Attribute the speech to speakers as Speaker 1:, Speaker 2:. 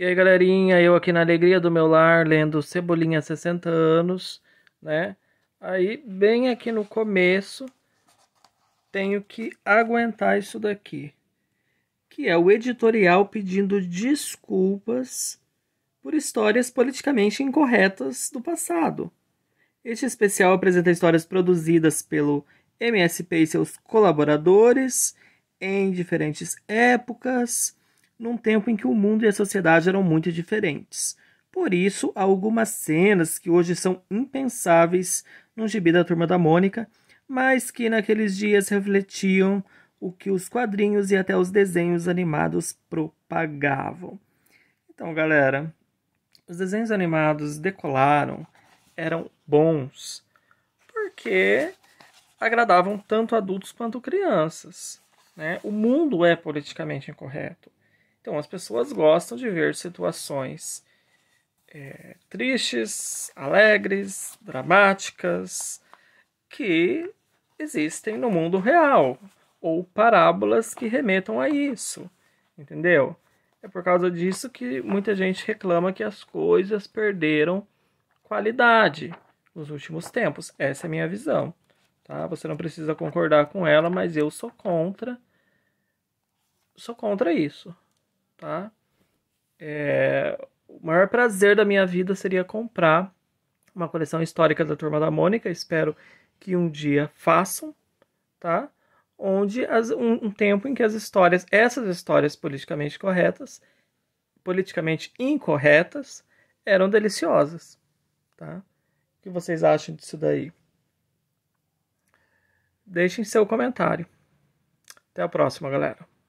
Speaker 1: E aí, galerinha, eu aqui na alegria do meu lar, lendo Cebolinha 60 anos, né? Aí, bem aqui no começo, tenho que aguentar isso daqui, que é o editorial pedindo desculpas por histórias politicamente incorretas do passado. Este especial apresenta histórias produzidas pelo MSP e seus colaboradores em diferentes épocas num tempo em que o mundo e a sociedade eram muito diferentes. Por isso, há algumas cenas que hoje são impensáveis no gibi da Turma da Mônica, mas que naqueles dias refletiam o que os quadrinhos e até os desenhos animados propagavam. Então, galera, os desenhos animados decolaram, eram bons, porque agradavam tanto adultos quanto crianças. Né? O mundo é politicamente incorreto. Então, as pessoas gostam de ver situações é, tristes, alegres, dramáticas, que existem no mundo real, ou parábolas que remetam a isso, entendeu? É por causa disso que muita gente reclama que as coisas perderam qualidade nos últimos tempos. Essa é a minha visão. Tá? Você não precisa concordar com ela, mas eu sou contra. Sou contra isso tá? É, o maior prazer da minha vida seria comprar uma coleção histórica da Turma da Mônica, espero que um dia façam, tá? Onde as, um, um tempo em que as histórias, essas histórias politicamente corretas, politicamente incorretas, eram deliciosas, tá? O que vocês acham disso daí? Deixem seu comentário. Até a próxima, galera.